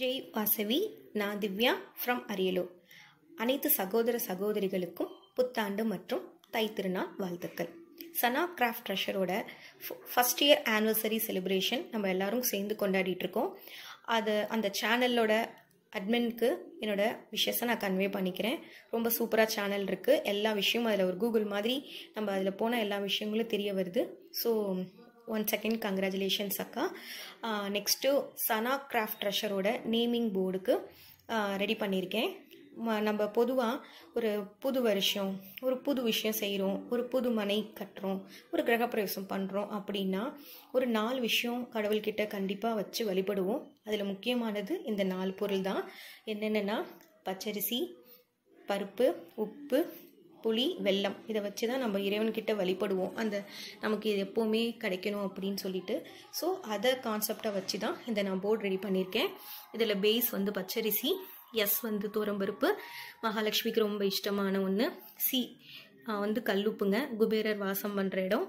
ஜெய் வாசவி நான் திவ்யா ஃப்ரம் அரியலூர் அனைத்து சகோதர சகோதரிகளுக்கும் புத்தாண்டு மற்றும் தை திருநாள் வாழ்த்துக்கள் சனா கிராஃப்ட் ட்ரெஷரோட ஃபஸ்ட் இயர் ஆனிவர்சரி செலிப்ரேஷன் நம்ம எல்லாரும் சேர்ந்து கொண்டாடிட்டு இருக்கோம் அது அந்த சேனலோட அட்மின்க்கு என்னோட விஷயத்தை நான் கன்வே பண்ணிக்கிறேன் ரொம்ப சூப்பராக சேனல் இருக்குது எல்லா விஷயமும் அதில் ஒரு கூகுள் மாதிரி நம்ம அதில் போனால் எல்லா விஷயங்களும் தெரிய வருது ஸோ ஒன் செகண்ட் கங்க்ராச்சுலேஷன்ஸ் அக்கா நெக்ஸ்ட்டு சனா கிராஃப்ட் ட்ரெஷரோட நேமிங் போர்டுக்கு ரெடி பண்ணியிருக்கேன் நம்ம பொதுவாக ஒரு புது வருஷம் ஒரு புது விஷயம் செய்கிறோம் ஒரு புது மனை கட்டுறோம் ஒரு கிரகப்பிரவேசம் பண்ணுறோம் அப்படின்னா ஒரு நாலு விஷயம் கடவுள்கிட்ட கண்டிப்பாக வச்சு வழிபடுவோம் அதில் முக்கியமானது இந்த நாலு பொருள் தான் என்னென்னா பச்சரிசி பருப்பு உப்பு புளி வெல்லம் இதை வச்சு தான் நம்ம இறைவன்கிட்ட வழிபடுவோம் அந்த நமக்கு இது எப்போவுமே கிடைக்கணும் அப்படின்னு சொல்லிட்டு ஸோ அதை கான்செப்டை வச்சு தான் இதை நான் போர்டு ரெடி பண்ணியிருக்கேன் இதில் பேஸ் வந்து பச்சரிசி எஸ் வந்து தோரம்பருப்பு மகாலட்சுமிக்கு ரொம்ப இஷ்டமான ஒன்று சி வந்து கல்லுப்புங்க குபேரர் வாசம் பண்ணுற இடம்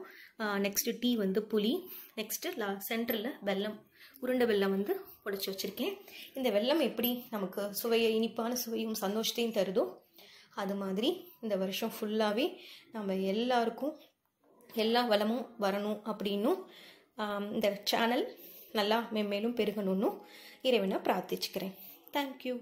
நெக்ஸ்ட்டு டீ வந்து புளி நெக்ஸ்ட்டு லா சென்டரில் வெல்லம் உருண்டை வெல்லம் வந்து உடச்சி வச்சுருக்கேன் இந்த வெல்லம் எப்படி நமக்கு சுவையை இனிப்பான சுவையும் சந்தோஷத்தையும் தருதோ அது மாதிரி இந்த வருஷம் ஃபுல்லாகவே நம்ம எல்லாருக்கும் எல்லா வளமும் வரணும் அப்படின்னும் இந்த சேனல் நல்லா மேம்மேலும் பெருகணும்னு இறைவனை பிரார்த்திச்சுக்கிறேன் தேங்க்யூ